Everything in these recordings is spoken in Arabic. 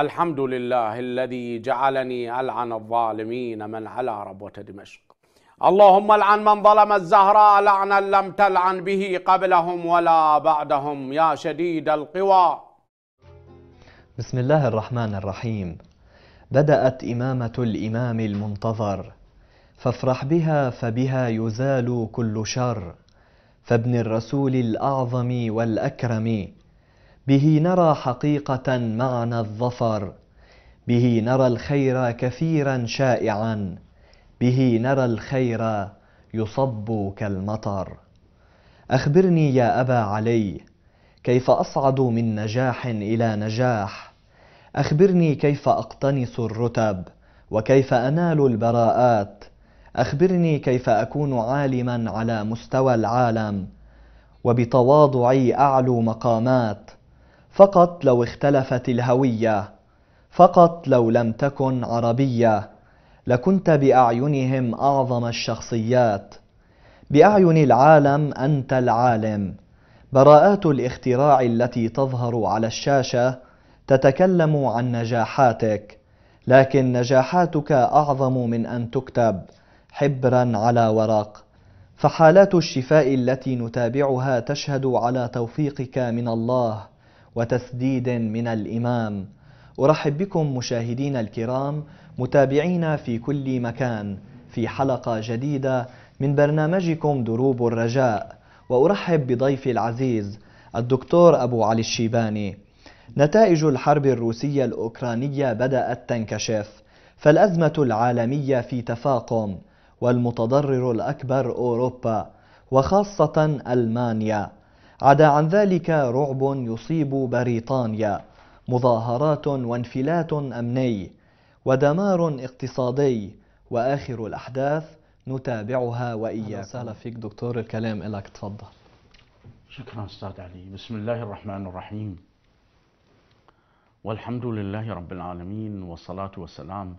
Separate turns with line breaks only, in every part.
الحمد لله الذي جعلني ألعن الظالمين من على ربوة دمشق اللهم العن من ظلم الزهراء لعنا لم تلعن به قبلهم ولا بعدهم يا شديد القوى
بسم الله الرحمن الرحيم بدأت إمامة الإمام المنتظر فافرح بها فبها يزال كل شر فابن الرسول الأعظم والأكرم به نرى حقيقة معنى الظفر به نرى الخير كثيرا شائعا به نرى الخير يصب كالمطر أخبرني يا أبا علي كيف أصعد من نجاح إلى نجاح أخبرني كيف أقتنص الرتب وكيف أنال البراءات أخبرني كيف أكون عالما على مستوى العالم وبتواضعي أعلو مقامات فقط لو اختلفت الهوية فقط لو لم تكن عربية لكنت بأعينهم أعظم الشخصيات بأعين العالم أنت العالم براءات الاختراع التي تظهر على الشاشة تتكلم عن نجاحاتك لكن نجاحاتك أعظم من أن تكتب حبرا على ورق فحالات الشفاء التي نتابعها تشهد على توفيقك من الله وتسديد من الإمام أرحب بكم مشاهدين الكرام متابعينا في كل مكان في حلقة جديدة من برنامجكم دروب الرجاء وأرحب بضيفي العزيز الدكتور أبو علي الشيباني نتائج الحرب الروسية الأوكرانية بدأت تنكشف فالأزمة العالمية في تفاقم والمتضرر الأكبر أوروبا وخاصة ألمانيا عدا عن ذلك رعب يصيب بريطانيا مظاهرات وانفلات أمني ودمار اقتصادي وآخر الأحداث نتابعها وإياك وسهلا فيك دكتور الكلام لك تفضل
شكرا أستاذ علي بسم الله الرحمن الرحيم والحمد لله رب العالمين والصلاة والسلام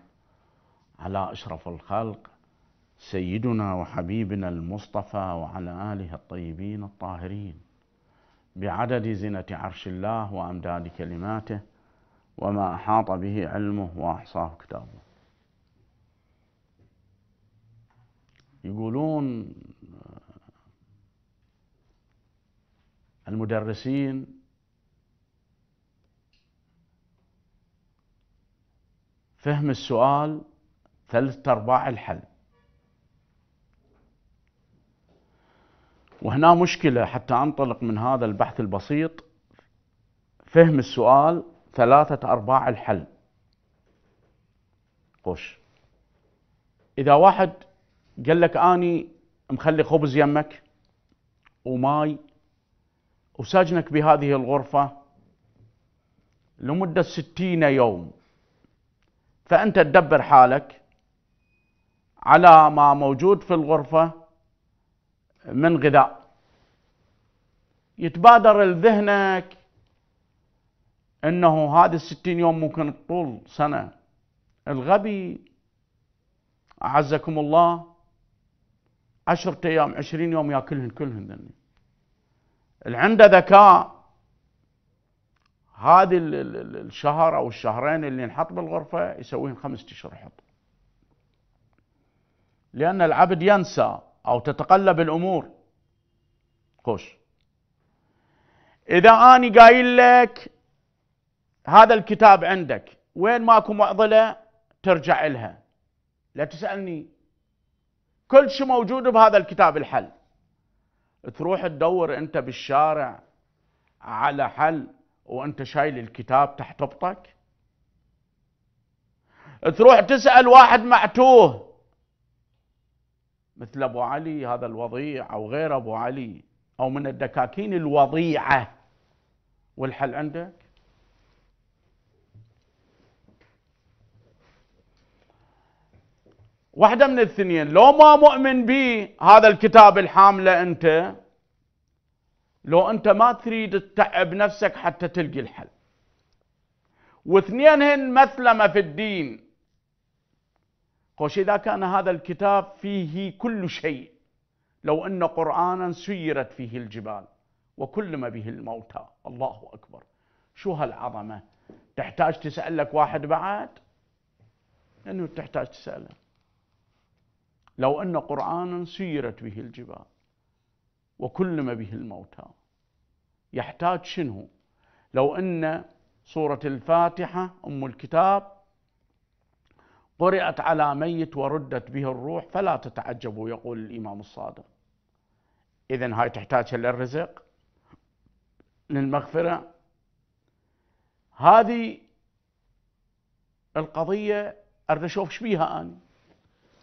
على أشرف الخلق سيدنا وحبيبنا المصطفى وعلى آله الطيبين الطاهرين بعدد زنة عرش الله وأمداد كلماته وما أحاط به علمه وأحصاه كتابه يقولون آه، المدرسين فهم السؤال ثلث أرباع الحل وهنا مشكلة حتى أنطلق من هذا البحث البسيط فهم السؤال ثلاثة أرباع الحل خوش إذا واحد قال لك أني مخلي خبز يمك وماي وسجنك بهذه الغرفة لمدة ستين يوم فأنت تدبر حالك على ما موجود في الغرفة من غذاء يتبادر لذهنك انه هذه الستين يوم ممكن طول سنة الغبي اعزكم الله عشرة ايام عشرين يوم ياكلهن كلهن دني. اللي عنده ذكاء هذه الشهر او الشهرين اللي ينحط بالغرفة يسويهن خمسة اشهر حط لان العبد ينسى أو تتقلب الأمور خوش إذا أنا قايل لك هذا الكتاب عندك وين ماكو معضلة ترجع لها لا تسألني كل شيء موجود بهذا الكتاب الحل تروح تدور أنت بالشارع على حل وأنت شايل الكتاب تحت بطك تروح تسأل واحد معتوه مثل أبو علي هذا الوضيع أو غير أبو علي أو من الدكاكين الوضيعة والحل عندك واحدة من الثنين لو ما مؤمن به هذا الكتاب الحاملة أنت لو أنت ما تريد تتعب نفسك حتى تلقي الحل واثنين هن مثلمة في الدين قوش إذا كان هذا الكتاب فيه كل شيء لو أن قرآنا سيرت فيه الجبال وكلم به الموتى الله أكبر شو هالعظمة تحتاج تسأل لك واحد بعد لأنه تحتاج تسأله لو أن قرآنا سيرت به الجبال وكلم به الموتى يحتاج شنو لو أن سورة الفاتحة أم الكتاب قرأت على ميت وردت به الروح فلا تتعجبوا يقول الإمام الصادق إذا هاي تحتاج للرزق للمغفرة هذه القضية أريد أشوف ايش بيها أنا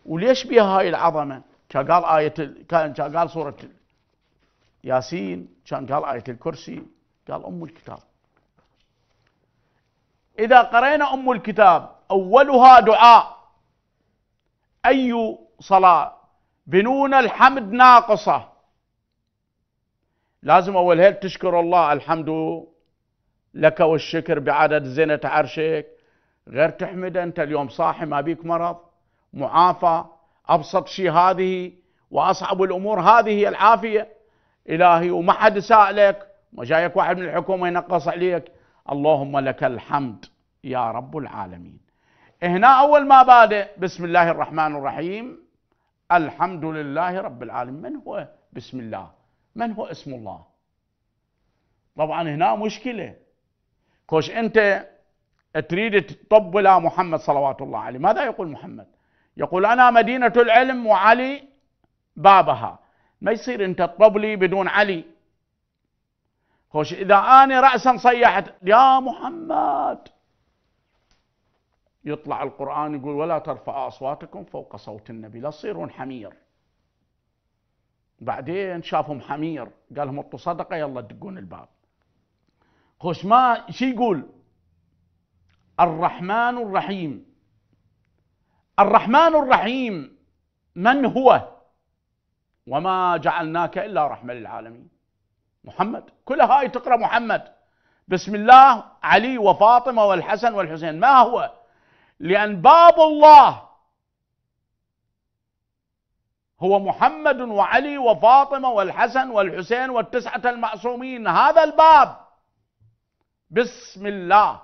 وليش بيها هاي العظمة كان قال آية كان قال سورة ياسين كان قال آية الكرسي قال أم الكتاب إذا قرينا أم الكتاب أولها دعاء أي صلاة بنون الحمد ناقصة لازم أول هيك تشكر الله الحمد لك والشكر بعدد زينة عرشك غير تحمد أنت اليوم صاحي ما بيك مرض معافى أبسط شيء هذه وأصعب الأمور هذه هي العافية إلهي وما حد سألك ما جايك واحد من الحكومة ينقص عليك اللهم لك الحمد يا رب العالمين هنا أول ما بادئ بسم الله الرحمن الرحيم الحمد لله رب العالمين من هو بسم الله من هو اسم الله طبعا هنا مشكلة كوش أنت تريد تطب إلى محمد صلوات الله عليه ماذا يقول محمد يقول أنا مدينة العلم وعلي بابها ما يصير أنت تطب لي بدون علي خوش إذا أنا رأسا صيحت يا محمد يطلع القرآن يقول ولا ترفع أصواتكم فوق صوت النبي لا تصيرون حمير بعدين شافهم حمير قال لهم اعطوا صدقة يلا دقون الباب خش ما شي يقول الرحمن الرحيم الرحمن الرحيم من هو وما جعلناك إلا رحمة للعالمين محمد كل هاي تقرأ محمد بسم الله علي وفاطمة والحسن والحسين ما هو لأن باب الله هو محمد وعلي وفاطمة والحسن والحسين والتسعة المعصومين هذا الباب بسم الله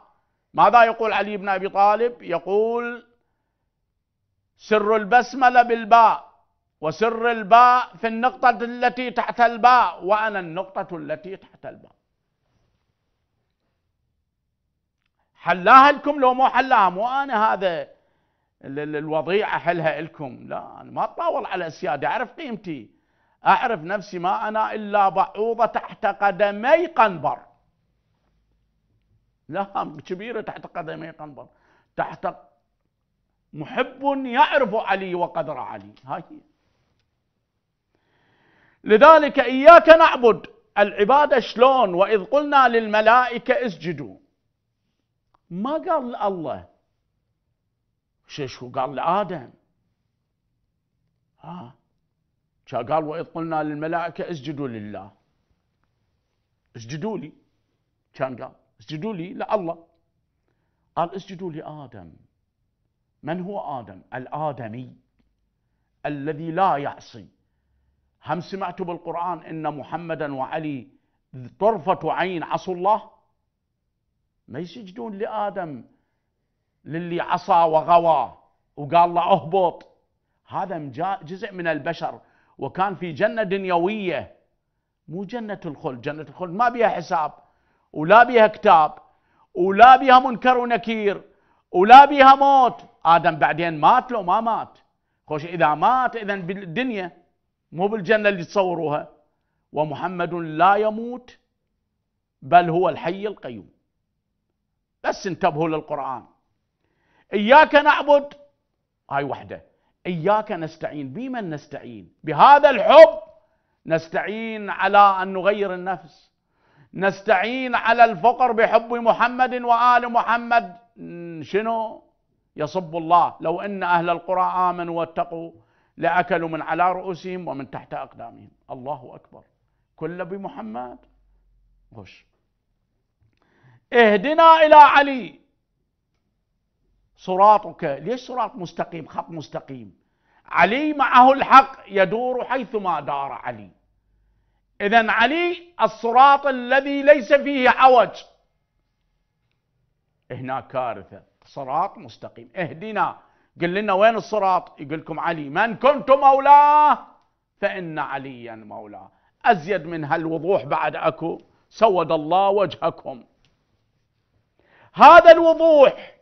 ماذا يقول علي بن أبي طالب يقول سر البسملة بالباء وسر الباء في النقطة التي تحت الباء وأنا النقطة التي تحت الباء حلاها لكم لو مو حلاها مو انا هذا الوضيعه حلها لكم لا انا ما اتطاول على السياده اعرف قيمتي اعرف نفسي ما انا الا بعوضه تحت قدمي قنبر لا كبيره تحت قدمي قنبر تحت محب يعرف علي وقدر علي هاي هي لذلك إياك نعبد العبادة شلون وإذ قلنا للملائكة اسجدوا ما قال الله شو قال لآدم ها آه. قال وإذ قلنا للملائكة اسجدوا لله اسجدوا لي كان قال اسجدوا لي لله قال اسجدوا لآدم من هو آدم الآدمي الذي لا يعصي هم سمعتوا بالقرآن إن محمدا وعلي طرفة عين عصوا الله ما يسجدون لادم للي عصى وغوى وقال له اهبط هذا جزء من البشر وكان في جنه دنيويه مو جنه الخلد جنه الخلد ما بيها حساب ولا بيها كتاب ولا بيها منكر ونكير ولا بيها موت ادم بعدين مات لو ما مات خوش اذا مات اذا بالدنيا مو بالجنه اللي تصوروها ومحمد لا يموت بل هو الحي القيوم بس انتبهوا للقرآن إياك نعبد هاي وحدة إياك نستعين بمن نستعين بهذا الحب نستعين على أن نغير النفس نستعين على الفقر بحب محمد وآل محمد شنو يصب الله لو أن أهل القرى آمنوا واتقوا لأكلوا من على رؤوسهم ومن تحت أقدامهم الله أكبر كل بمحمد غش اهدنا إلى علي صراطك ليش صراط مستقيم خط مستقيم علي معه الحق يدور حيثما دار علي إذا علي الصراط الذي ليس فيه عوج هنا كارثة صراط مستقيم اهدنا قل لنا وين الصراط يقول لكم علي من كنت مولاه فإن عليا مولاه أزيد من هالوضوح بعد أكو سود الله وجهكم هذا الوضوح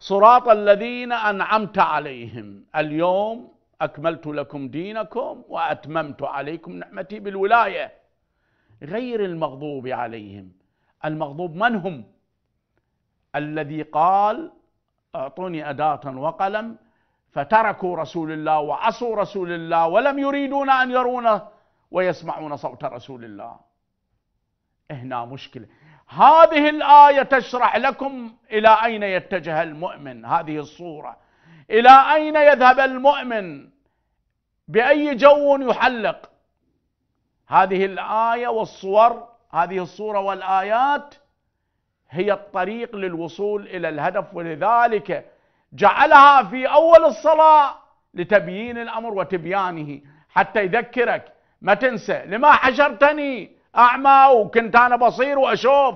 صراط الذين أنعمت عليهم اليوم أكملت لكم دينكم وأتممت عليكم نعمتي بالولاية غير المغضوب عليهم المغضوب من هم الذي قال أعطوني أداة وقلم فتركوا رسول الله وعصوا رسول الله ولم يريدون أن يرونه ويسمعون صوت رسول الله هنا مشكلة هذه الآية تشرح لكم إلى أين يتجه المؤمن هذه الصورة إلى أين يذهب المؤمن بأي جو يحلق هذه الآية والصور هذه الصورة والآيات هي الطريق للوصول إلى الهدف ولذلك جعلها في أول الصلاة لتبيين الأمر وتبيانه حتى يذكرك ما تنسى لما حشرتني اعمى وكنت انا بصير واشوف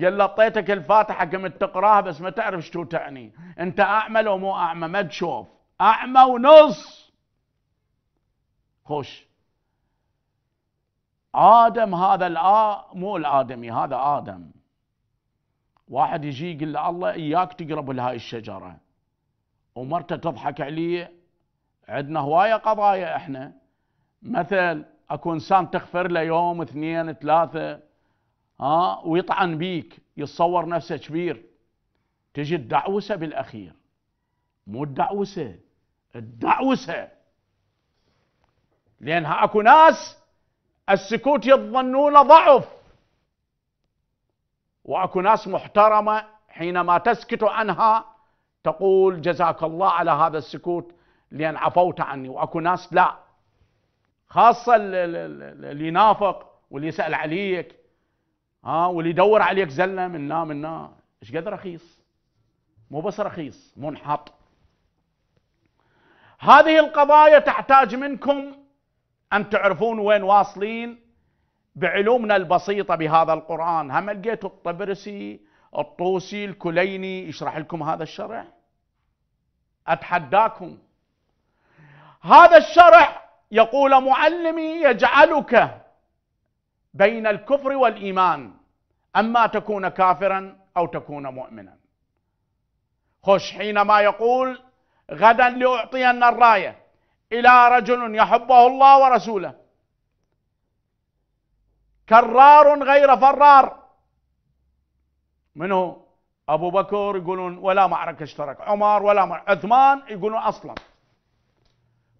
قال له اعطيتك الفاتحه قمت تقراها بس ما تعرف شو تعني انت اعمى لو مو اعمى ما تشوف اعمى ونص خوش ادم هذا الآ مو الادمي هذا ادم واحد يجي يقول له الله اياك تقرب لهاي الشجره ومرته تضحك عليه عندنا هوايه قضايا احنا مثل اكو انسان تغفر له يوم اثنين ثلاثه ها آه، ويطعن بيك يتصور نفسه كبير تجي الدعوسه بالاخير مو الدعوسه الدعوسه لانها اكو ناس السكوت يظنون ضعف واكو ناس محترمه حينما تسكت عنها تقول جزاك الله على هذا السكوت لان عفوت عني واكو ناس لا خاصة اللي ينافق واللي يسأل عليك ها واللي يدور عليك زلة من منا ايش قد رخيص مو بس رخيص منحط هذه القضايا تحتاج منكم أن تعرفون وين واصلين بعلومنا البسيطة بهذا القرآن هم لقيتوا الطبرسي الطوسي الكليني يشرح لكم هذا الشرح أتحداكم هذا الشرح يقول معلمي يجعلك بين الكفر والإيمان أما تكون كافرا أو تكون مؤمنا خش حينما يقول غدا لأعطين الراية إلى رجل يحبه الله ورسوله كرار غير فرار منه أبو بكر يقولون ولا معركة اشترك عمر ولا معركة عثمان يقولون أصلاً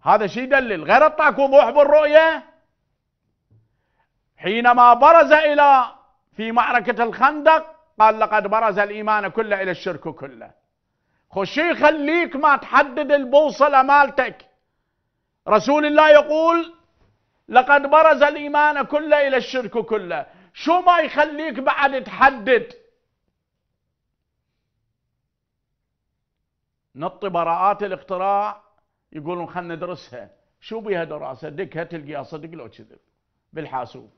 هذا شيء يدلل غير الطاكو وضوح بالرؤيه حينما برز إلى في معركة الخندق قال لقد برز الإيمان كله إلى الشرك كله خشي يخليك ما تحدد البوصلة مالتك رسول الله يقول لقد برز الإيمان كله إلى الشرك كله شو ما يخليك بعد تحدد نط براءات الاقتراع يقولون خلنا ندرسها شو بيها دراسة دكها تلقيها صدق لو كذب بالحاسوب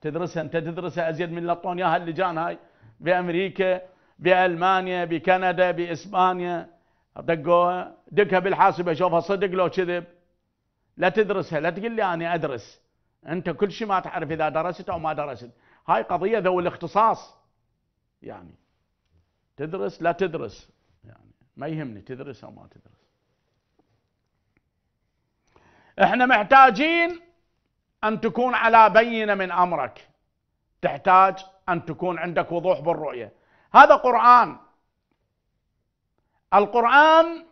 تدرسها انت تدرسها ازيد من لطون ياها اللجان هاي بامريكا بالمانيا بكندا باسبانيا دقوها دقها بالحاسوب اشوفها صدق لو كذب لا تدرسها لا تقول لي انا ادرس انت كل شيء ما تعرف اذا درست او ما درست هاي قضيه ذوي الاختصاص يعني تدرس لا تدرس يعني ما يهمني تدرس او ما تدرس احنا محتاجين ان تكون على بينه من امرك تحتاج ان تكون عندك وضوح بالرؤيه هذا قران القران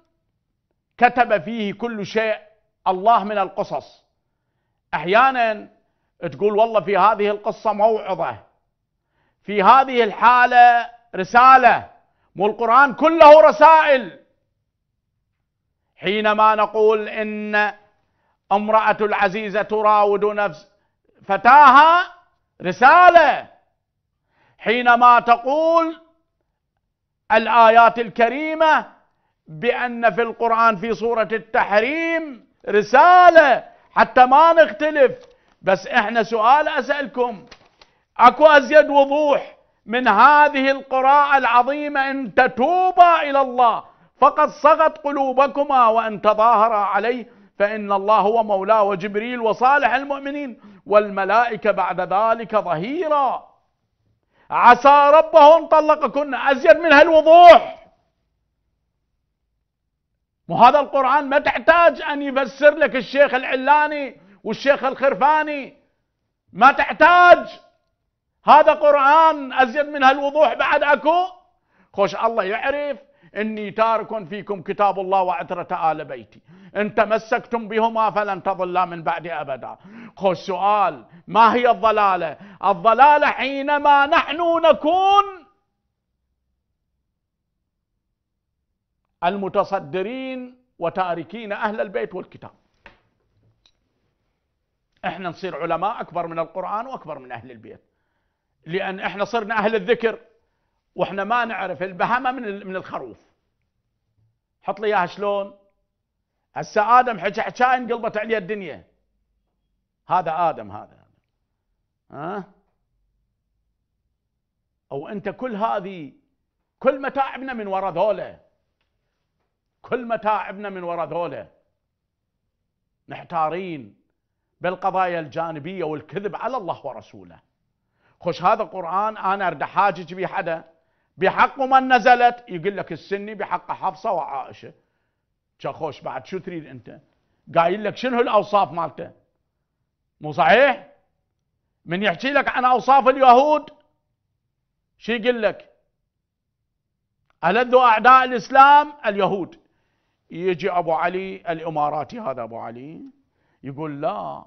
كتب فيه كل شيء الله من القصص احيانا تقول والله في هذه القصه موعظه في هذه الحاله رساله مو القران كله رسائل حينما نقول ان امرأة العزيزة تراود نفس فتاها رسالة حينما تقول الآيات الكريمة بأن في القرآن في سورة التحريم رسالة حتى ما نختلف بس احنا سؤال أسألكم اكو ازيد وضوح من هذه القراءة العظيمة ان تتوبا الى الله فقد صغت قلوبكما وان تظاهرا عليه فإن الله هو مولاه وجبريل وصالح المؤمنين والملائكة بعد ذلك ظهيرا عسى ربه ان طلقكن أزيد من هالوضوح وهذا القرآن ما تحتاج أن يفسر لك الشيخ العلاني والشيخ الخرفاني ما تحتاج هذا قرآن أزيد من هالوضوح بعد أكو خوش الله يعرف إني تارك فيكم كتاب الله وعترة آل بيتي إن تمسكتم بهما فلن تضلا من بعد أبدا خو سؤال ما هي الضلالة الضلالة حينما نحن نكون المتصدرين وتاركين أهل البيت والكتاب احنا نصير علماء أكبر من القرآن وأكبر من أهل البيت لأن احنا صرنا أهل الذكر واحنا ما نعرف البهمة من من الخروف حط لي اياها شلون هسه ادم حكاية انقلبت عليه الدنيا هذا ادم هذا ها او انت كل هذه كل متاعبنا من ورا ذولا كل متاعبنا من ورا ذولا محتارين بالقضايا الجانبيه والكذب على الله ورسوله خش هذا القران انا ارد حاجج بحدا بحق من نزلت يقول لك السني بحق حفصه وعائشه شخوش بعد شو تريد انت قايل لك شنو الاوصاف مالته مو صحيح من يحكي لك عن اوصاف اليهود شو يقول لك ألد أعداء الإسلام اليهود يجي أبو علي الإماراتي هذا أبو علي يقول لا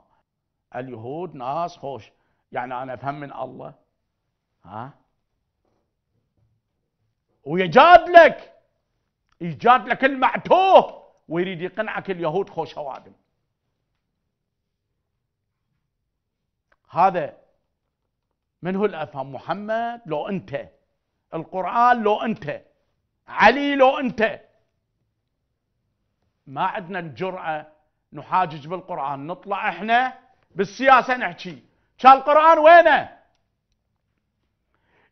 اليهود ناس خوش يعني أنا أفهم من الله ها ويجادلك ايجاد لك المعتوه ويريد يقنعك اليهود خوش هوادم هذا من هو الافهم محمد لو انت القران لو انت علي لو انت ما عندنا الجرأة نحاجج بالقرآن نطلع احنا بالسياسة نحكي شال القرآن وينه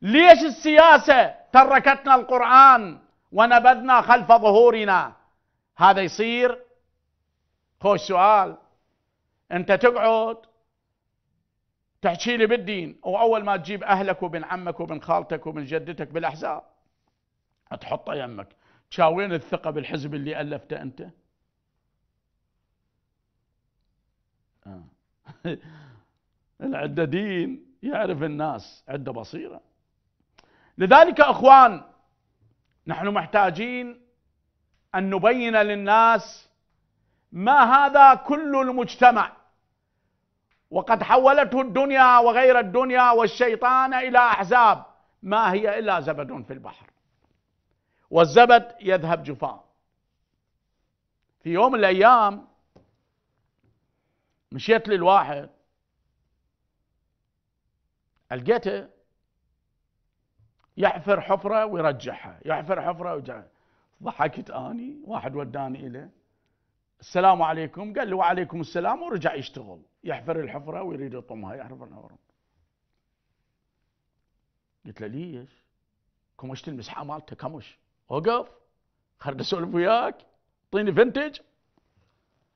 ليش السياسة تركتنا القرآن ونبذنا خلف ظهورنا هذا يصير خوش سؤال انت تقعد تحكي لي بالدين واول ما تجيب اهلك وبن عمك وبن خالتك وبن جدتك بالاحزاب تحطه يمك شاوين الثقه بالحزب اللي الفته انت العددين آه. العدة دين يعرف الناس عنده بصيره لذلك اخوان نحن محتاجين ان نبين للناس ما هذا كل المجتمع وقد حولته الدنيا وغير الدنيا والشيطان الى احزاب ما هي الا زبد في البحر والزبد يذهب جفاء في يوم من الايام مشيت للواحد لقيته يحفر حفرة ويرجعها يحفر حفرة ويرجعها ضحكت اني واحد وداني إليه السلام عليكم قال له وعليكم السلام ورجع يشتغل يحفر الحفرة ويريد يطمها يحفر الحفرة قلت له ليش كمش المسحه مالته كمش وقف خرد اسولف وياك اعطيني فنتج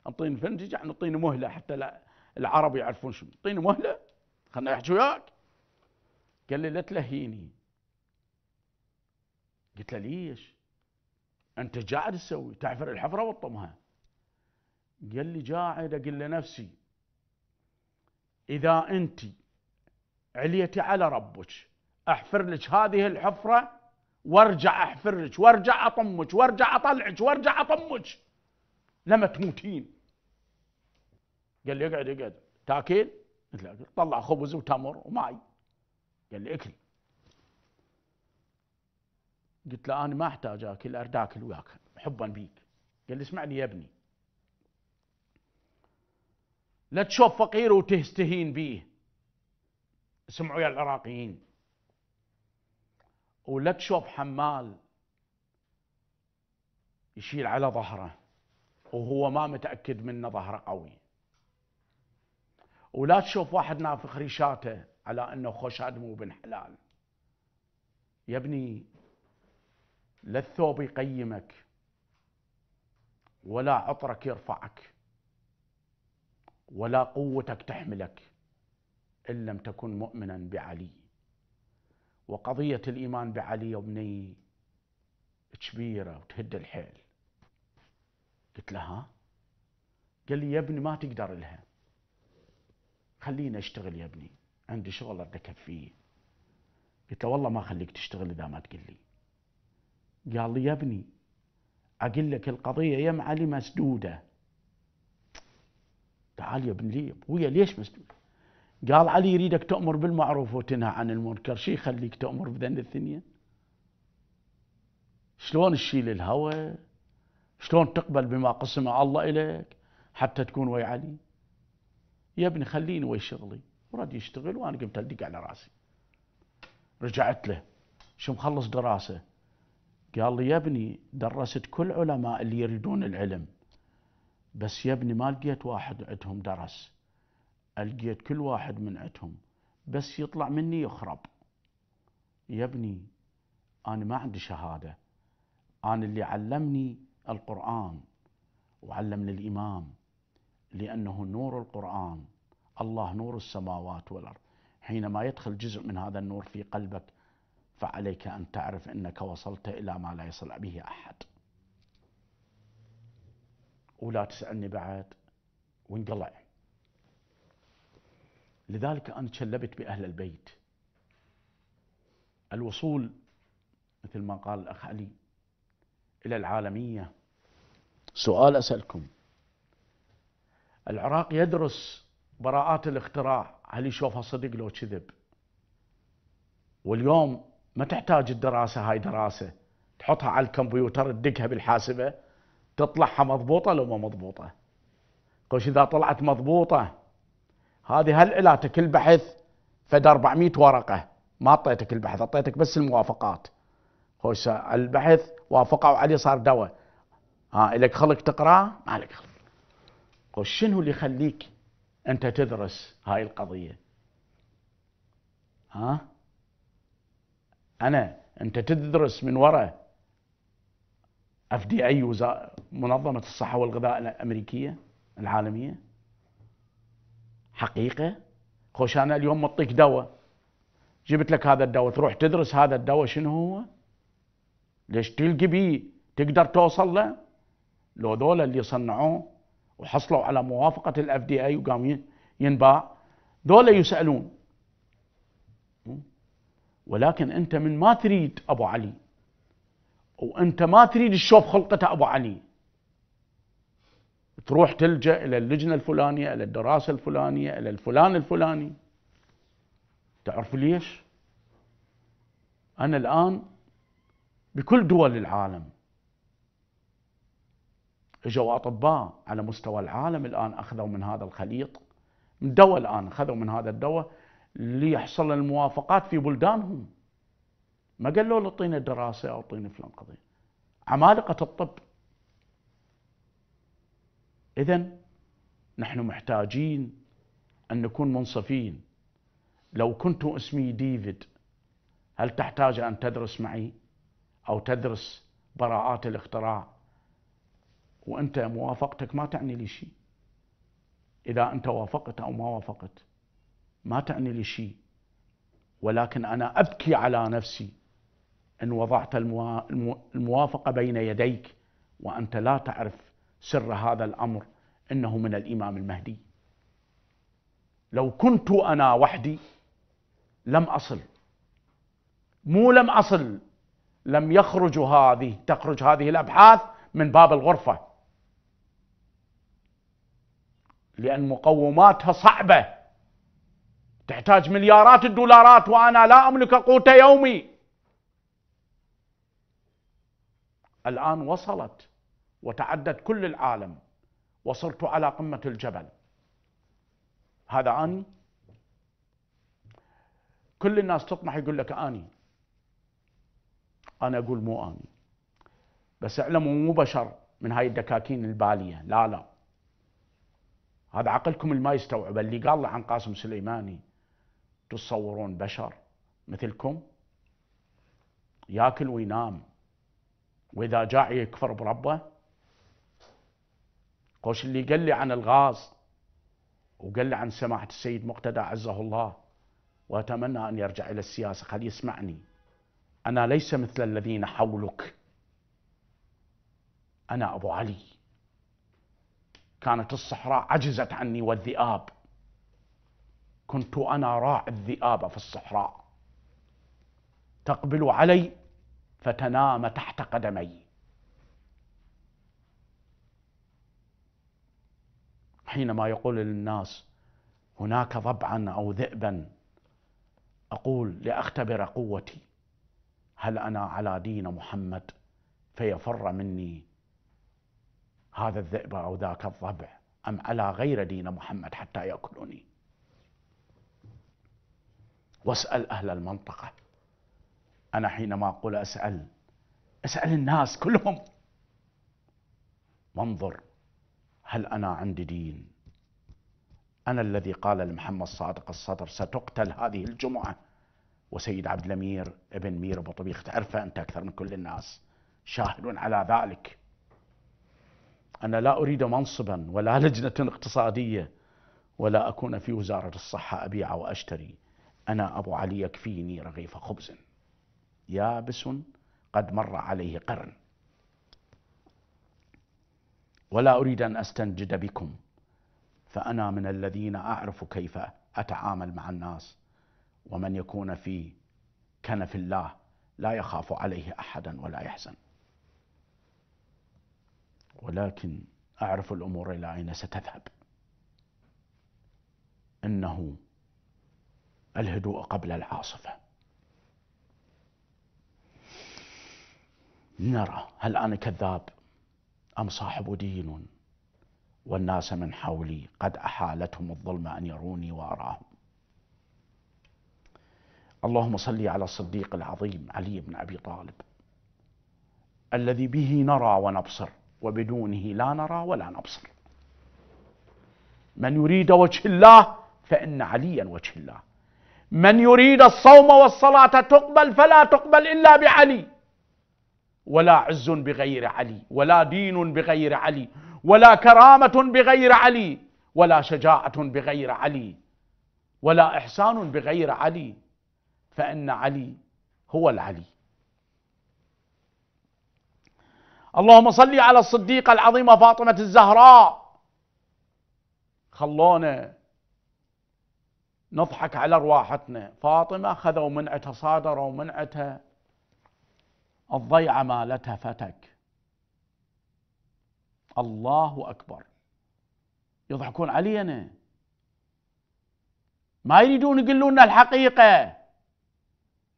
اعطيني فنتج يعني اعطيني مهله حتى لا العرب يعرفون شنو اعطيني مهله خلنا احكي وياك قال لي لا تلهيني قلت له ليش انت قاعد تسوي تعفر الحفره وتطمها قال لي قاعد اقول لنفسي اذا انت عليتي على ربك احفر لك هذه الحفره وارجع احفر لك وارجع اطمك وارجع اطلعك وارجع اطمك لما تموتين قال لي اقعد اقعد تاكل؟ قلت له طلع خبز وتمر وماي قال لي اكل قلت له انا ما احتاج اكل ارد اكل وياك حبا بيك قال لي اسمعني يا ابني لا تشوف فقير وتستهين به اسمعوا يا العراقيين ولا تشوف حمال يشيل على ظهره وهو ما متأكد منه ظهره قوي ولا تشوف واحد نافخ ريشاته على انه خوش ادم بن حلال يا ابني لا الثوب يقيمك ولا عطرك يرفعك ولا قوتك تحملك إن لم تكن مؤمنا بعلي وقضية الإيمان بعلي يا ابني كبيرة وتهد الحيل قلت له ها قال لي يا ابني ما تقدر لها خليني اشتغل يا ابني عندي شغل بدي اكفيه قلت له والله ما خليك تشتغل اذا ما تقول لي قال لي يا ابني اقول لك القضيه يا معلي مسدوده تعال يا ابن لي ابويا ليش مسدوده قال علي يريدك تأمر بالمعروف وتنهى عن المنكر شي يخليك تأمر بذن الثنية شلون تشيل الهوى شلون تقبل بما قسم الله إليك حتى تكون ويا علي يا ابني خليني ويا شغلي ورد يشتغل وانا قمت ادق على راسي رجعت له شو مخلص دراسه قال لي يا ابني درست كل علماء اللي يريدون العلم بس يا ابني ما لقيت واحد عندهم درس لقيت كل واحد من عندهم بس يطلع مني يخرب يا ابني أنا ما عندي شهادة أنا اللي علمني القرآن وعلمني الإمام لأنه نور القرآن الله نور السماوات والأرض حينما يدخل جزء من هذا النور في قلبك فعليك أن تعرف أنك وصلت إلى ما لا يصل به أحد ولا تسألني بعد وانقلع لذلك أنا تشلبت بأهل البيت الوصول مثل ما قال الأخ علي إلى العالمية سؤال أسألكم العراق يدرس براءات الاختراع هل يشوفها صدق لو كذب واليوم ما تحتاج الدراسة هاي دراسة تحطها على الكمبيوتر تدقها بالحاسبة تطلعها مضبوطة لو ما مضبوطة قوش إذا طلعت مضبوطة هذه هل إلا البحث بحث فد 400 ورقة ما اعطيتك البحث اعطيتك بس الموافقات خوش البحث وافقوا عليه صار دواء ها الك خلق تقراه ما لك خلق قوش شنو اللي يخليك انت تدرس هاي القضيه ها انا انت تدرس من وراء اف دي اي منظمه الصحه والغذاء الامريكيه العالميه حقيقه خوش انا اليوم معطيك دواء جبت لك هذا الدواء تروح تدرس هذا الدواء شنو هو ليش تلقي بيه تقدر توصل له لو ذولا اللي صنعوه وحصلوا على موافقه الاف دي اي وقام ينباع ذولا يسالون ولكن أنت من ما تريد أبو علي وأنت ما تريد تشوف خلقته أبو علي تروح تلجأ إلى اللجنة الفلانية إلى الدراسة الفلانية إلى الفلان الفلاني تعرف ليش؟ أنا الآن بكل دول العالم اجوا اطباء على مستوى العالم الان اخذوا من هذا الخليط من دواء الان اخذوا من هذا الدواء ليحصل الموافقات في بلدانهم ما قالوا له اعطينا دراسه او اعطينا فلان قضيه عمالقه الطب اذا نحن محتاجين ان نكون منصفين لو كنت اسمي ديفيد هل تحتاج ان تدرس معي او تدرس براءات الاختراع وانت موافقتك ما تعني لي شيء اذا انت وافقت او ما وافقت ما تعني لي شيء ولكن أنا أبكي على نفسي إن وضعت الموافقة بين يديك وأنت لا تعرف سر هذا الأمر إنه من الإمام المهدي لو كنت أنا وحدي لم أصل مو لم أصل لم يخرج هذه تخرج هذه الأبحاث من باب الغرفة لأن مقوماتها صعبة تحتاج مليارات الدولارات وأنا لا أملك قوت يومي الآن وصلت وتعدت كل العالم وصرت على قمة الجبل هذا أني كل الناس تطمح يقول لك أني أنا أقول مو أني بس اعلموا مو بشر من هاي الدكاكين البالية لا لا هذا عقلكم اللي ما يستوعبه اللي قال له عن قاسم سليماني تصورون بشر مثلكم ياكل وينام واذا جاع يكفر بربه قوش اللي قال لي عن الغاز وقال لي عن سماحه السيد مقتدى عزه الله واتمنى ان يرجع الى السياسه خليه يسمعني انا ليس مثل الذين حولك انا ابو علي كانت الصحراء عجزت عني والذئاب كنت أنا راعي الذئاب في الصحراء تقبل علي فتنام تحت قدمي حينما يقول للناس هناك ضبعا أو ذئبا أقول لأختبر قوتي هل أنا على دين محمد فيفر مني هذا الذئب أو ذاك الضبع أم على غير دين محمد حتى يأكلني واسأل أهل المنطقة أنا حينما أقول أسأل أسأل الناس كلهم وانظر هل أنا عندي دين أنا الذي قال لمحمد صادق الصدر ستقتل هذه الجمعة وسيد عبد الأمير ابن مير أبو طبيخ تعرفه أنت أكثر من كل الناس شاهد على ذلك أنا لا أريد منصبا ولا لجنة اقتصادية ولا أكون في وزارة الصحة أبيع وأشتري أنا أبو علي يكفيني رغيف خبز يابس قد مر عليه قرن ولا أريد أن أستنجد بكم فأنا من الذين أعرف كيف أتعامل مع الناس ومن يكون في كنف الله لا يخاف عليه أحدا ولا يحزن ولكن أعرف الأمور إلى أين ستذهب إنه الهدوء قبل العاصفة نرى هل أنا كذاب أم صاحب دين والناس من حولي قد أحالتهم الظلم أن يروني وأراهم اللهم صل على الصديق العظيم علي بن أبي طالب الذي به نرى ونبصر وبدونه لا نرى ولا نبصر من يريد وجه الله فإن عليا وجه الله من يريد الصوم والصلاة تقبل فلا تقبل إلا بعلي ولا عز بغير علي ولا دين بغير علي ولا كرامة بغير علي ولا شجاعة بغير علي ولا إحسان بغير علي فإن علي هو العلي اللهم صل على الصديقة العظيمة فاطمة الزهراء خلونا نضحك على ارواحتنا فاطمه خذوا منعتها صادروا منعتها الضيعه مالتها فتك الله اكبر يضحكون علينا ما يريدون يقولون لنا الحقيقه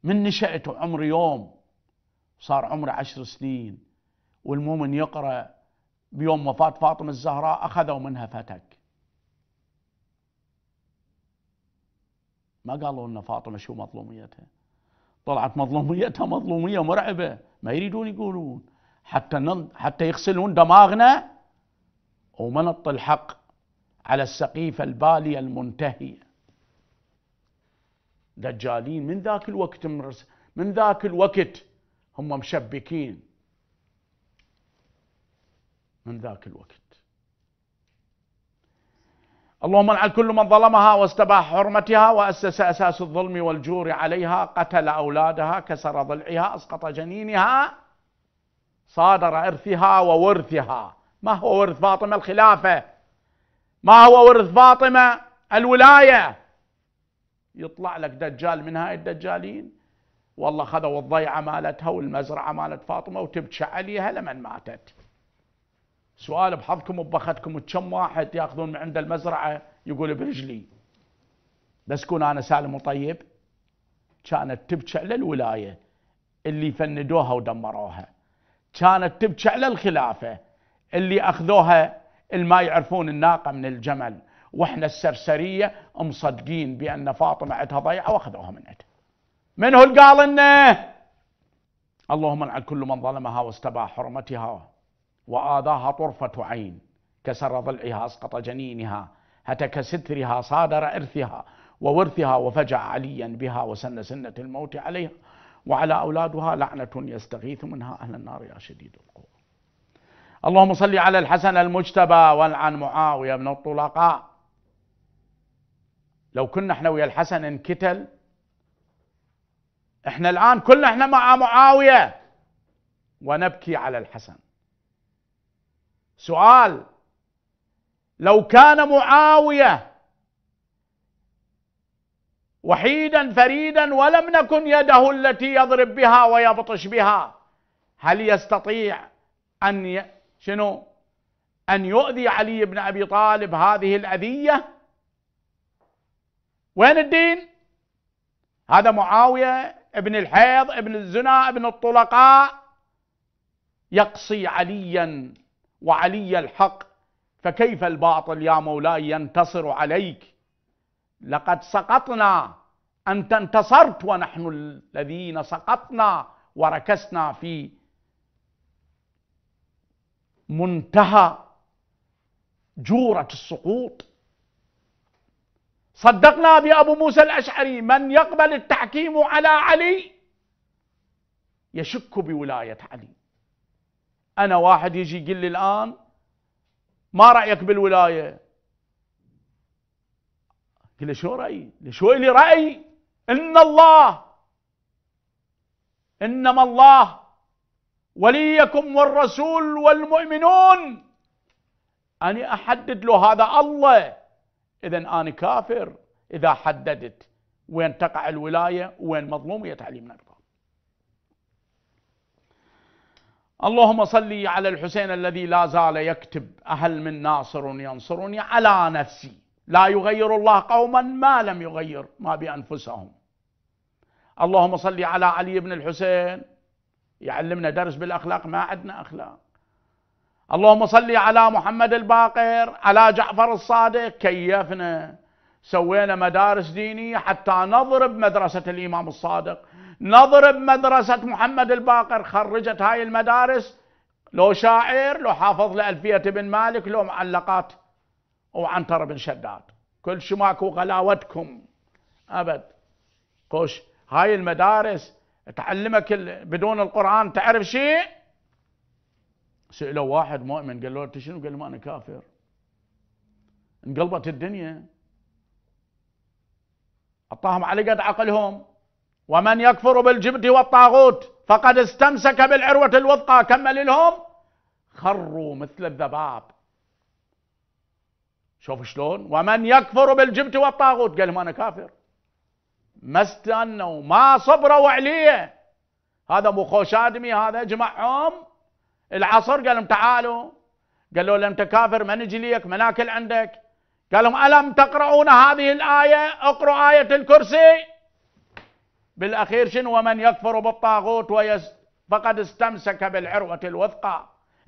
من نشأت عمر يوم صار عمري عشر سنين والمؤمن يقرأ بيوم وفاة فاطمة الزهراء أخذوا منها فتك ما قالوا لنا فاطمه شو مظلوميتها طلعت مظلوميتها مظلوميه مرعبه ما يريدون يقولون حتى نل... حتى يغسلون دماغنا وما نطل الحق على السقيفه الباليه المنتهيه دجالين من ذاك الوقت من, رس... من ذاك الوقت هم مشبكين من ذاك الوقت اللهم لعن كل من ظلمها واستباح حرمتها وأسس أساس الظلم والجور عليها قتل أولادها كسر ضلعها أسقط جنينها صادر إرثها وورثها ما هو ورث فاطمة الخلافة ما هو ورث فاطمة الولاية يطلع لك دجال من هاي الدجالين والله خذوا الضيعة مالتها والمزرعة مالت فاطمة وتبكي عليها لمن ماتت سؤال بحظكم وبخدكم كم واحد ياخذون من عند المزرعه يقول برجلي بس كون انا سالم وطيب كانت تبكي على الولايه اللي فندوها ودمروها كانت تبكي على الخلافه اللي اخذوها اللي ما يعرفون الناقه من الجمل واحنا السرسريه مصدقين بان فاطمه عندها ضيعه واخذوها من عندها من هو قال انه اللهم على كل من ظلمها واستباح حرمتها وآذاها طرفة عين كسر ضلعها أسقط جنينها هتك سترها صادر إرثها وورثها وفجع عليا بها وسن سنة الموت عليها وعلى أولادها لعنة يستغيث منها أهل النار يا شديد القوة اللهم صل على الحسن المجتبى والعن معاوية بن الطلقاء لو كنا احنا ويا الحسن انكتل احنا الآن كلنا احنا مع معاوية ونبكي على الحسن سؤال لو كان معاوية وحيدا فريدا ولم نكن يده التي يضرب بها ويبطش بها هل يستطيع أن ي... شنو أن يؤذي علي بن أبي طالب هذه الأذية وين الدين هذا معاوية ابن الحيض ابن الزنا ابن الطلقاء يقصي عليا وعلي الحق فكيف الباطل يا مولاي ينتصر عليك لقد سقطنا أنت انتصرت ونحن الذين سقطنا وركسنا في منتهى جورة السقوط صدقنا بأبو موسى الأشعري من يقبل التحكيم على علي يشك بولاية علي انا واحد يجي يقول لي الان ما رايك بالولايه؟ قل له شو رايي؟ شو لي راي؟ ان الله انما الله وليكم والرسول والمؤمنون أنا أحدد له هذا الله إذا أنا كافر إذا حددت وين تقع الولاية وين مظلومية علي من اللهم صل على الحسين الذي لا زال يكتب أهل من ناصر ينصرني على نفسي لا يغير الله قوما ما لم يغير ما بأنفسهم اللهم صل على علي بن الحسين يعلمنا درس بالأخلاق ما عندنا أخلاق اللهم صل على محمد الباقر على جعفر الصادق كيفنا سوينا مدارس دينية حتى نضرب مدرسة الإمام الصادق نضرب مدرسة محمد الباقر خرجت هاي المدارس لو شاعر لو حافظ لألفية بن مالك لو معلقات وعنتر بن شداد كل شو ماكو غلاوتكم أبد خوش هاي المدارس تعلمك بدون القرآن تعرف شيء سألوا واحد مؤمن قال له أنت شنو قال له أنا كافر انقلبت الدنيا أعطاهم على قد عقلهم ومن يكفر بالجبت والطاغوت فقد استمسك بالعروة الوثقى كمل لهم خروا مثل الذباب شوف شلون ومن يكفر بالجبت والطاغوت قال لهم أنا كافر ما استنوا ما صبروا عليه هذا مو خوش آدمي هذا جمعهم العصر قال لهم تعالوا قالوا له انت كافر ما نجي ليك ما ناكل عندك قال لهم الم تقرؤون هذه الايه اقرأوا ايه الكرسي بالاخير شنو ومن يكفر بالطاغوت ويس فقد استمسك بالعروه الوثقى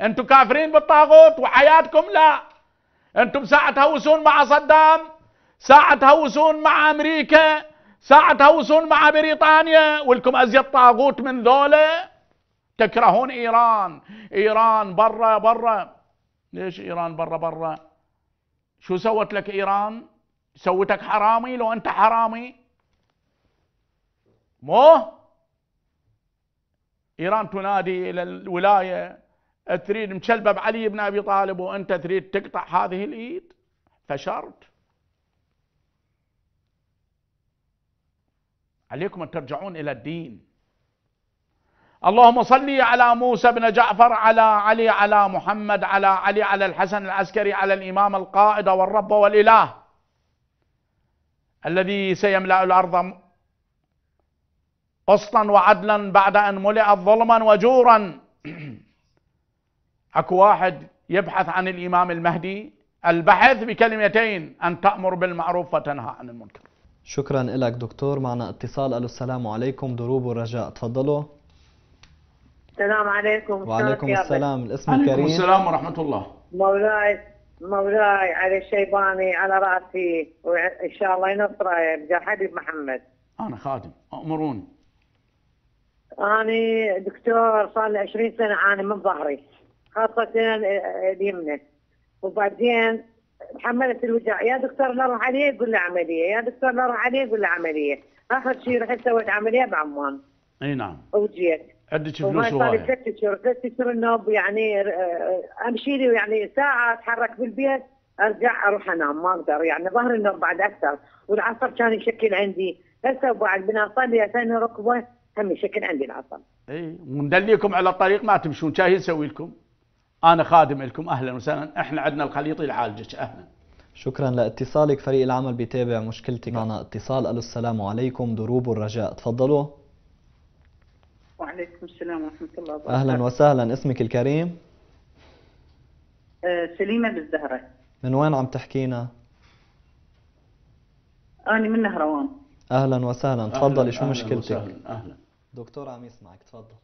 انتم كافرين بالطاغوت وحياتكم لا انتم ساعه تهوسون مع صدام ساعه تهوسون مع امريكا ساعه تهوسون مع بريطانيا ولكم ازيد طاغوت من ذولا تكرهون ايران ايران برا برا ليش ايران برا برا شو سوت لك ايران سوتك حرامي لو انت حرامي مو ايران تنادي الى الولايه تريد مشلبب علي بن ابي طالب وانت تريد تقطع هذه الايد فشرط عليكم ان ترجعون الى الدين اللهم صل على موسى بن جعفر على علي على محمد على علي على الحسن العسكري على الامام القائد والرب والاله الذي سيملا الارض قسطا وعدلا بعد أن ملئت ظلما وجورا أكو واحد يبحث عن الإمام المهدي البحث بكلمتين أن تأمر بالمعروف وتنهى عن المنكر
شكرا لك دكتور معنا اتصال ألو السلام عليكم دروب الرجاء تفضلوا
السلام عليكم وعليكم السلام الاسم الكريم عليكم السلام ورحمة الله مولاي مولاي علي الشيباني على رأسي وإن شاء الله ينصره حبيب محمد أنا خادم أمروني أنا دكتور صار لي 20 سنة أعاني من ظهري خاصة اليمنى وبعدين تحملت الوجع يا دكتور نروح عليه يقول له عملية يا دكتور نروح عليه يقول له عملية آخر شيء رحت سويت عملية بعمان أي نعم وجيت عندك فلوس وايد صار ثلاث اشهر ثلاث اشهر النوب يعني آه، آه، امشي لي يعني ساعه اتحرك بالبيت ارجع اروح انام ما اقدر يعني ظهر النوم بعد اكثر والعصر كان يشكل عندي هسه بعد من اصلي ثاني ركبه هم شكل عندي العصب اي وندليكم على الطريق ما تمشون شاي نسوي لكم انا خادم لكم اهلا وسهلا احنا عندنا الخليط يعالجك اهلا
شكرا لاتصالك فريق العمل بيتابع مشكلتك معنا اتصال الو السلام عليكم دروب الرجاء تفضلوا
وعليكم السلام ورحمه الله وبركاته اهلا وسهلا
اسمك الكريم
آه، سليمه بالزهره
من وين عم تحكينا
انا من نهروان
اهلا وسهلا تفضلي شو مشكلتك اهلا, أهلاً. دكتور عم يسمعك تفضل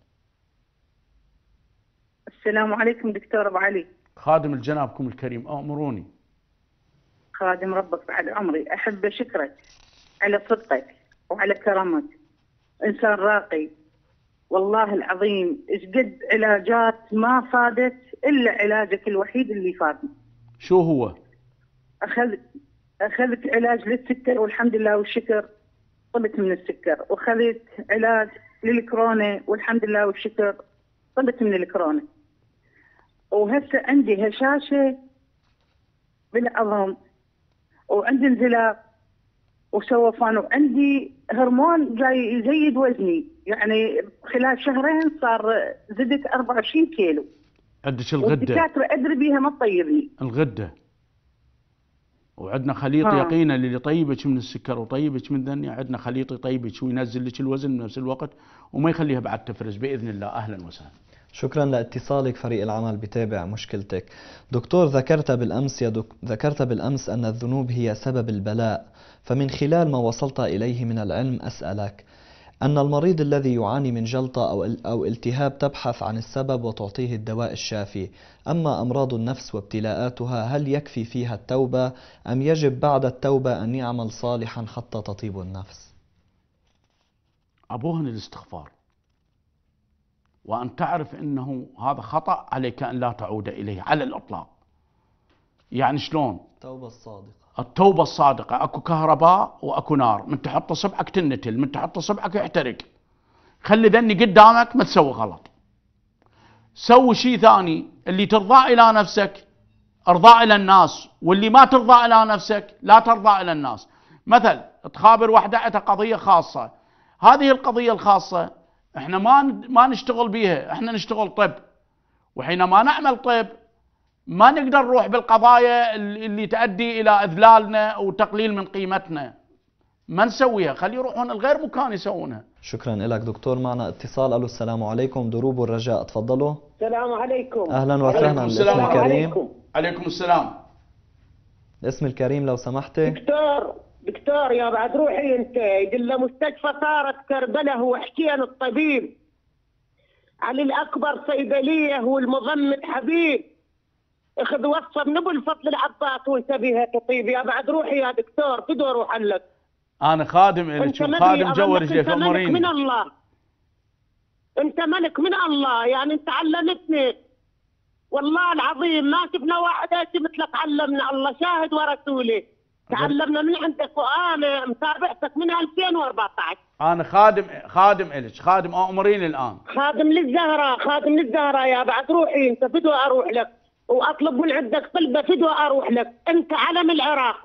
السلام عليكم دكتور ابو علي خادم الجنابكم الكريم امروني خادم ربك بعد عمري احب اشكرك على صدقك وعلى كرمك انسان راقي والله العظيم ايش قد علاجات ما فادت الا علاجك الوحيد اللي فادني شو هو؟ اخذت اخذت علاج للسكر والحمد لله والشكر طلت من السكر واخذت علاج للكورونا والحمد لله والشكر طلت من الكورونا وهسه عندي هشاشه بالعظم وعندي انزلاق وسوفان وعندي هرمون جاي يزيد وزني يعني خلال شهرين صار زدت 24 كيلو عندك الغده الدكاتره ادري بيها ما تطيرني الغده وعندنا خليط آه. يقينا اللي طيبك من السكر وطيبك من الدنيا عندنا خليط يطيبك وينزل لك الوزن بنفس الوقت وما يخليها بعد تفرز باذن الله اهلا وسهلا
شكرا لاتصالك فريق العمل بتابع مشكلتك دكتور ذكرت بالأمس يا دك... ذكرت بالأمس أن الذنوب هي سبب البلاء فمن خلال ما وصلت إليه من العلم أسألك أن المريض الذي يعاني من جلطة أو أو التهاب تبحث عن السبب وتعطيه الدواء الشافي، أما أمراض النفس وابتلاءاتها هل يكفي فيها التوبة أم يجب بعد التوبة أن يعمل صالحا حتى تطيب النفس؟
أبوهن الاستغفار وأن تعرف أنه هذا خطأ عليك أن لا تعود إليه على الإطلاق يعني شلون؟ توبة الصادقة التوبة الصادقة أكو كهرباء وأكو نار من تحط صبعك تنتل من تحط صبعك يحترق خلي ذني قدامك ما تسوي غلط سوي شيء ثاني اللي ترضى إلى نفسك ارضى إلى الناس واللي ما ترضى إلى نفسك لا ترضى إلى الناس مثل تخابر واحدة عندها قضية خاصة هذه القضية الخاصة احنا ما ما نشتغل بيها احنا نشتغل طب وحينما نعمل طب ما نقدر نروح بالقضايا اللي تؤدي الى اذلالنا وتقليل من قيمتنا ما نسويها خلي يروحون الغير مكان يسوونها
شكرا لك دكتور معنا اتصال الو السلام عليكم دروب الرجاء تفضلوا
السلام عليكم اهلا وسهلا السلام الكريم عليكم. عليكم السلام
الاسم الكريم لو سمحتي
دكتور دكتور يا بعد روحي انت يقول مستشفى صارت كربلة هو حكي الطبيب علي الاكبر صيدليه والمضمن حبيب خذ من ابو الفضل العباس وانت بها تطيب يا بعد روحي يا دكتور بدو اروح لك انا خادم لك خادم جوهر شيخ امريني من الله انت ملك من الله يعني انت علمتني والله العظيم ما شفنا واحد مثلك علمنا الله شاهد ورسولي تعلمنا من عندك وانا متابعتك من 2014 انا خادم خادم الك خادم امرين الان خادم للزهره خادم للزهره يا بعد روحي انت بدو اروح لك واطلب من عندك طلبه فدوى اروح لك انت علم العراق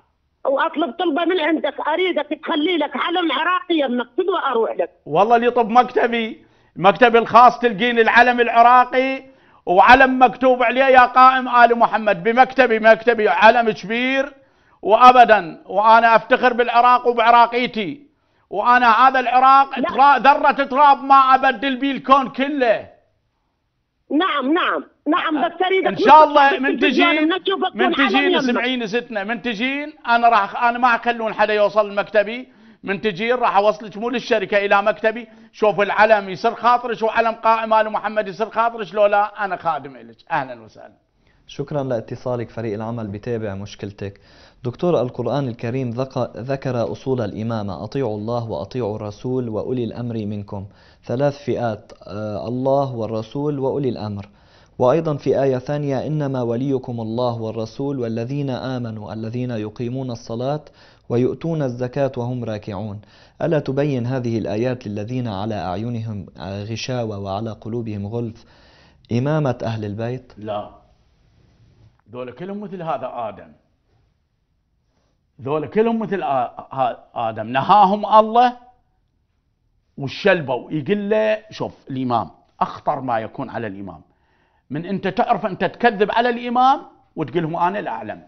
واطلب طلبه من عندك اريدك تخلي لك علم عراقي يمك فدوى اروح لك والله اللي يطب مكتبي مكتبي الخاص تلقين العلم العراقي وعلم مكتوب عليه يا قائم ال محمد بمكتبي مكتبي علم كبير وابدا وانا افتخر بالعراق وبعراقيتي وانا هذا العراق ذره تراب ما ابدل بيه الكون كله نعم نعم نعم آه، دكتوري ان شاء الله من تجين من تجين سمعيني ستنا تجين انا راح انا ما اخلون حدا يوصل لمكتبي من تجين راح اوصلك مو للشركه الى مكتبي شوف العلم يسر خاطرش وعلم قائم ال محمد يسر لو لا انا خادم لك اهلا وسهلا
شكرا لاتصالك فريق العمل بتابع مشكلتك دكتور القرآن الكريم ذكر أصول الإمامة أطيعوا الله وأطيعوا الرسول وأولي الأمر منكم ثلاث فئات آه، الله والرسول وأولي الأمر وأيضا في آية ثانية إنما وليكم الله والرسول والذين آمنوا الذين يقيمون الصلاة ويؤتون الزكاة وهم راكعون ألا تبين هذه الآيات للذين على أعينهم غشاوة وعلى قلوبهم غلف إمامة
أهل البيت لا ذول كلهم مثل هذا آدم ذول كلهم مثل آدم نهاهم الله وشلبوا يقول له شوف الإمام أخطر ما يكون على الإمام من انت تعرف انت تكذب على الامام وتقول لهم انا لا اعلم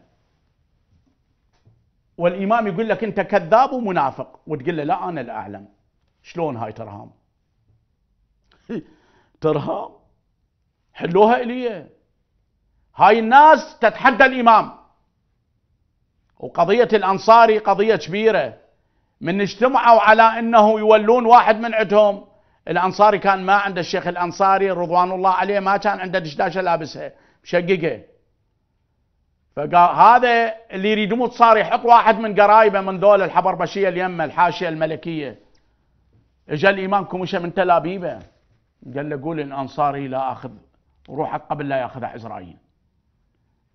والامام يقول لك انت كذاب ومنافق وتقول له لا انا لا اعلم شلون هاي ترهام ترهام حلوها الي هاي الناس تتحدى الامام وقضيه الانصاري قضيه كبيره من اجتمعوا على انه يولون واحد من عندهم الانصاري كان ما عنده الشيخ الانصاري رضوان الله عليه ما كان عنده دشداشه لابسها مشققه فقال هذا اللي يريدون صار يحط واحد من قرايبه من ذول الحبربشيه اليمه الحاشيه الملكيه اجى الامام كمشه من تلابيبه قال له قول الانصاري لا اخذ روحك قبل لا ياخذها عزرائيل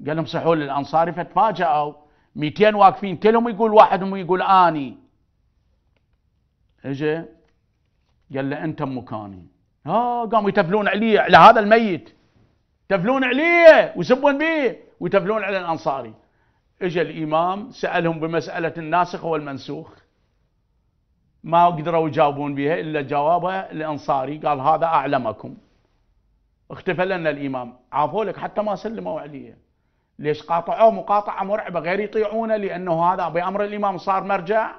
قال لهم صحوا للانصاري فتفاجئوا 200 واقفين كلهم يقول واحد يقول اني اجى قال له أنت مكاني ها آه، قاموا يتفلون عليه على هذا الميت يتفلون عليه ويسبون به ويتفلون على الأنصاري اجى الإمام سألهم بمسألة الناسخ والمنسوخ ما قدروا يجاوبون بها إلا جوابه الأنصاري قال هذا أعلمكم اختفى لنا الإمام عافوا لك حتى ما سلموا عليه ليش قاطعوه مقاطعة مرعبة غير يطيعونه لأنه هذا بأمر الإمام صار مرجع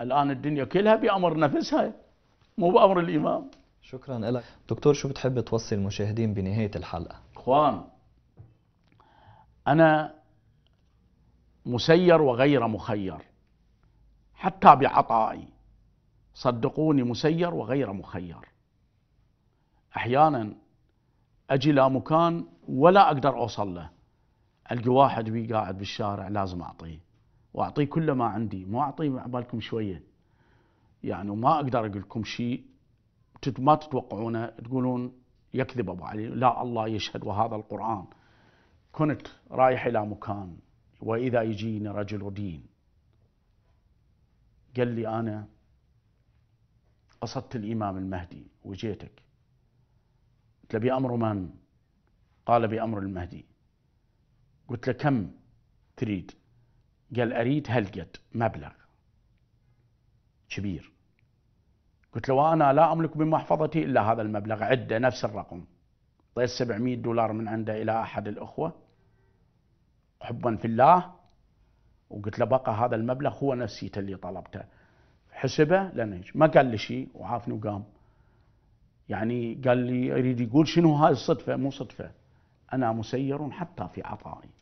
الآن الدنيا كلها بأمر نفسها مو بأمر الإمام
شكرا لك دكتور شو بتحب توصي المشاهدين بنهاية
الحلقة اخوان أنا مسير وغير مخير حتى بعطائي صدقوني مسير وغير مخير أحيانا أجي لمكان ولا أقدر أوصل له ألقى واحد وي قاعد بالشارع لازم أعطيه وأعطيه كل ما عندي مو أعطيه بالكم شوية يعني وما اقدر اقول لكم شيء ما تتوقعونه تقولون يكذب ابو علي لا الله يشهد وهذا القران كنت رايح الى مكان واذا يجيني رجل دين قال لي انا قصدت الامام المهدي وجيتك قلت له بامر من؟ قال بامر المهدي قلت له كم تريد؟ قال اريد هالقد مبلغ كبير قلت له أنا لا أملك بمحفظتي إلا هذا المبلغ عدة نفس الرقم طيب 700 دولار من عنده إلى أحد الأخوة حبا في الله وقلت له بقى هذا المبلغ هو نفسيته اللي طلبته حسبه لانه ما قال لي شيء وعافني وقام يعني قال لي يريد يقول شنو هاي الصدفة مو صدفة أنا مسير حتى في عطائي